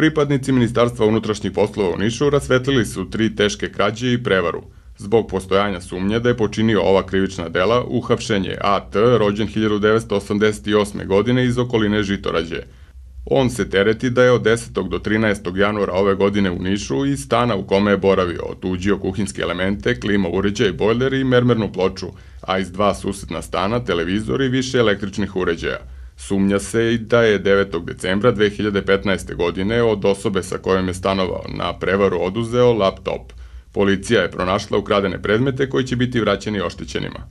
Pripadnici Ministarstva unutrašnjih poslova u Nišu rasvetlili su tri teške krađe i prevaru. Zbog postojanja sumnje da je počinio ova krivična dela, uhapšen je A.T. rođen 1988. godine iz okoline Žitorađe. On se tereti da je od 10. do 13. januara ove godine u Nišu i stana u kome je boravio otuđio kuhinske elemente, klima uređaj, bojler i mermernu ploču, a iz dva susetna stana televizor i više električnih uređaja – Sumnja se i da je 9. decembra 2015. godine od osobe sa kojom je stanovao na prevaru oduzeo laptop. Policija je pronašla ukradene predmete koji će biti vraćeni oštećenima.